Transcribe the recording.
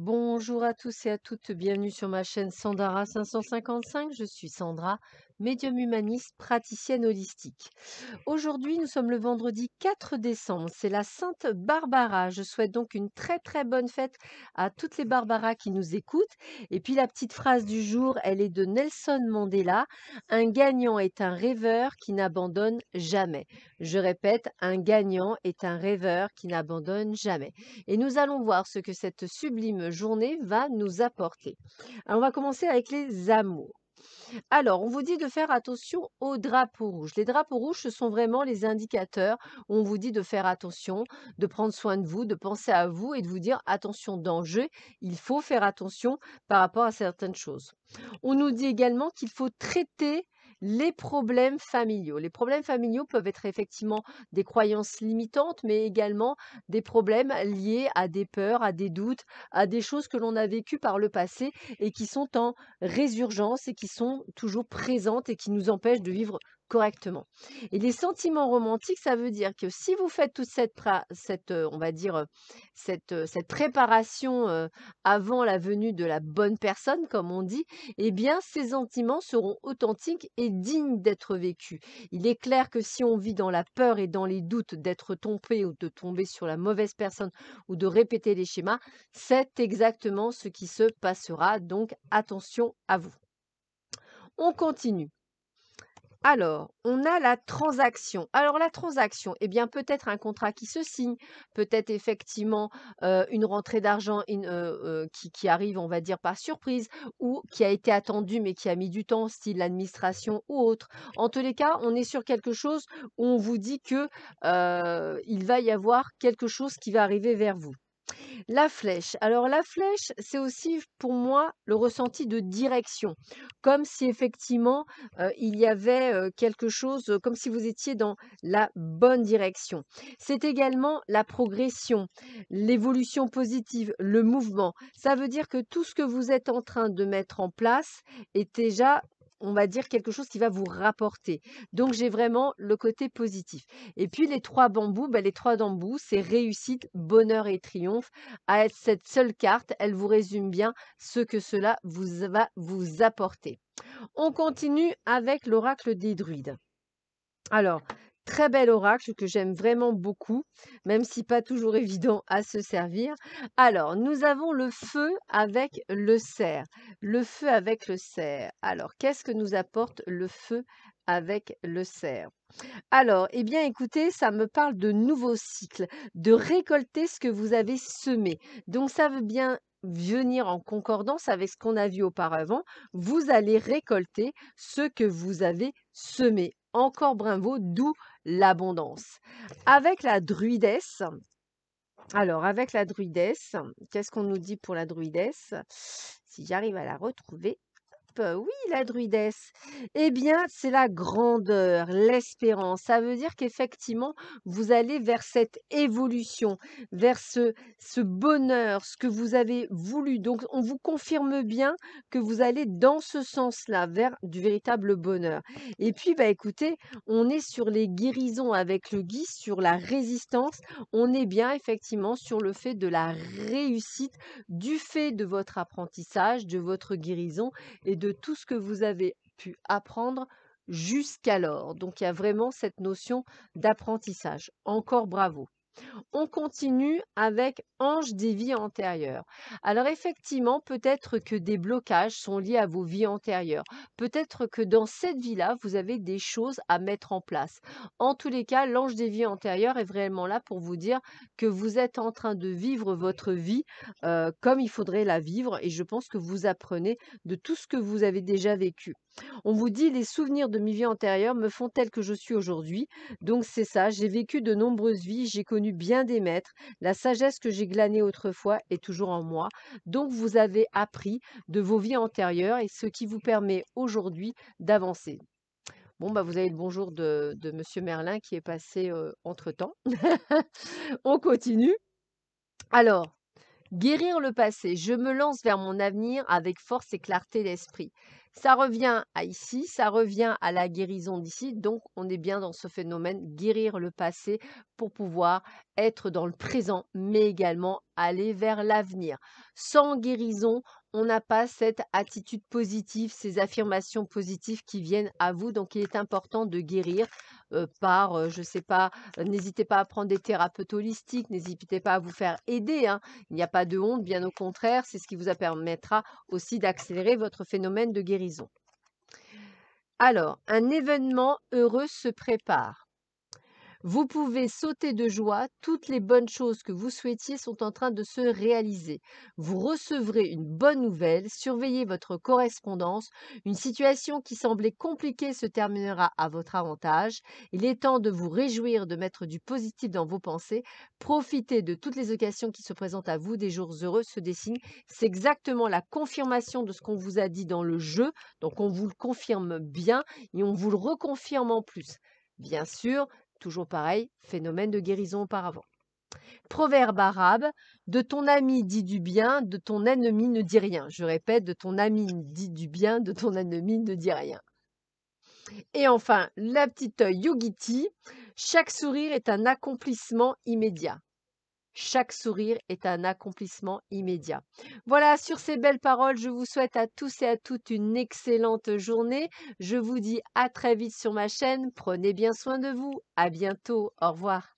Bonjour à tous et à toutes, bienvenue sur ma chaîne Sandara 555, je suis Sandra, médium humaniste, praticienne holistique. Aujourd'hui, nous sommes le vendredi 4 décembre, c'est la Sainte Barbara. Je souhaite donc une très très bonne fête à toutes les Barbaras qui nous écoutent. Et puis la petite phrase du jour, elle est de Nelson Mandela, un gagnant est un rêveur qui n'abandonne jamais. Je répète, un gagnant est un rêveur qui n'abandonne jamais. Et nous allons voir ce que cette sublime journée va nous apporter. Alors on va commencer avec les amours. Alors, on vous dit de faire attention aux drapeaux rouges. Les drapeaux rouges, ce sont vraiment les indicateurs on vous dit de faire attention, de prendre soin de vous, de penser à vous et de vous dire attention danger, il faut faire attention par rapport à certaines choses. On nous dit également qu'il faut traiter les problèmes familiaux. Les problèmes familiaux peuvent être effectivement des croyances limitantes, mais également des problèmes liés à des peurs, à des doutes, à des choses que l'on a vécues par le passé et qui sont en résurgence et qui sont toujours présentes et qui nous empêchent de vivre correctement. Et les sentiments romantiques, ça veut dire que si vous faites toute cette, euh, on va dire, euh, cette, euh, cette préparation avant la venue de la bonne personne, comme on dit, eh bien, ces sentiments seront authentiques et dignes d'être vécus. Il est clair que si on vit dans la peur et dans les doutes d'être trompé ou de tomber sur la mauvaise personne ou de répéter les schémas, c'est exactement ce qui se passera. Donc, attention à vous. On continue. Alors, on a la transaction. Alors la transaction, eh bien peut-être un contrat qui se signe, peut-être effectivement une rentrée d'argent qui, arrive, on va dire, par surprise, ou qui a été attendue mais qui a mis du temps, style l'administration ou autre. En tous les cas, on est sur quelque chose où on vous dit qu'il va y avoir quelque chose qui va arriver vers vous. La flèche. Alors la flèche, c'est aussi pour moi le ressenti de direction, comme si effectivement euh, il y avait euh, quelque chose, euh, comme si vous étiez dans la bonne direction. C'est également la progression, l'évolution positive, le mouvement. Ça veut dire que tout ce que vous êtes en train de mettre en place est déjà on va dire quelque chose qui va vous rapporter. Donc j'ai vraiment le côté positif. Et puis les trois bambous, bah, les trois bambous, c'est réussite, bonheur et triomphe. À cette seule carte, elle vous résume bien ce que cela vous va vous apporter. On continue avec l'oracle des druides. Alors, très bel oracle que j'aime vraiment beaucoup, même si pas toujours évident à se servir. Alors, nous avons le feu avec le cerf. Le feu avec le cerf. Alors, qu'est-ce que nous apporte le feu avec le cerf alors, eh bien, écoutez, ça me parle de nouveaux cycles, de récolter ce que vous avez semé. Donc, ça veut bien venir en concordance avec ce qu'on a vu auparavant. Vous allez récolter ce que vous avez semé. Encore bravo, d'où l'abondance. Avec la druidesse, alors avec la druidesse, qu'est-ce qu'on nous dit pour la druidesse Si j'arrive à la retrouver, oui, la druidesse, eh bien, c'est la grandeur, l'espérance. Ça veut dire qu'effectivement, vous allez vers cette évolution, vers ce, bonheur, ce que vous avez voulu. Donc, on vous confirme bien que vous allez dans ce sens-là, vers du véritable bonheur. Et puis, bah, écoutez, on est sur les guérisons avec le gui, sur la résistance. On est bien, effectivement, sur le fait de la réussite, du fait de votre apprentissage, de votre guérison et de de tout ce que vous avez pu apprendre jusqu'alors. Donc il y a vraiment cette notion d'apprentissage. Encore bravo. On continue avec ange des vies antérieures. Alors effectivement, peut-être que des blocages sont liés à vos vies antérieures. Peut-être que dans cette vie-là, vous avez des choses à mettre en place. En tous les cas, l'ange des vies antérieures est vraiment là pour vous dire que vous êtes en train de vivre votre vie euh, comme il faudrait la vivre et je pense que vous apprenez de tout ce que vous avez déjà vécu. On vous dit, les souvenirs de mes vies antérieures me font tel que je suis aujourd'hui. Donc c'est ça, j'ai vécu de nombreuses vies, j'ai connu bien des maîtres. La sagesse que j'ai glanée autrefois est toujours en moi. Donc vous avez appris de vos vies antérieures et ce qui vous permet aujourd'hui d'avancer. Bon, bah, vous avez le bonjour de, M. Merlin qui est passé entre-temps. On continue. Alors, Guérir le passé, je me lance vers mon avenir avec force et clarté d'esprit. Ça revient à ici, ça revient à la guérison d'ici, donc on est bien dans ce phénomène, guérir le passé pour pouvoir être dans le présent, mais également aller vers l'avenir. Sans guérison, on n'a pas cette attitude positive, ces affirmations positives qui viennent à vous, donc il est important de guérir euh, par, euh, je ne sais pas, euh, n'hésitez pas à prendre des thérapeutes holistiques, n'hésitez pas à vous faire aider. Hein. Il n'y a pas de honte, bien au contraire, c'est ce qui vous permettra aussi d'accélérer votre phénomène de guérison. Alors, un événement heureux se prépare. Vous pouvez sauter de joie, toutes les bonnes choses que vous souhaitiez sont en train de se réaliser. Vous recevrez une bonne nouvelle, surveillez votre correspondance, une situation qui semblait compliquée se terminera à votre avantage. Il est temps de vous réjouir, de mettre du positif dans vos pensées, profitez de toutes les occasions qui se présentent à vous, des jours heureux se dessinent. C'est exactement la confirmation de ce qu'on vous a dit dans le jeu, donc on vous le confirme bien et on vous le reconfirme en plus. Bien sûr, Toujours pareil, phénomène de guérison auparavant. Proverbe arabe, de ton ami dit du bien, de ton ennemi ne dit rien. Je répète, de ton ami dit du bien, de ton ennemi ne dit rien. Et enfin, la petite Yogiti, chaque sourire est un accomplissement immédiat. Chaque sourire est un accomplissement immédiat. Voilà, sur ces belles paroles, je vous souhaite à tous et à toutes une excellente journée. Je vous dis à très vite sur ma chaîne. Prenez bien soin de vous. À bientôt. Au revoir.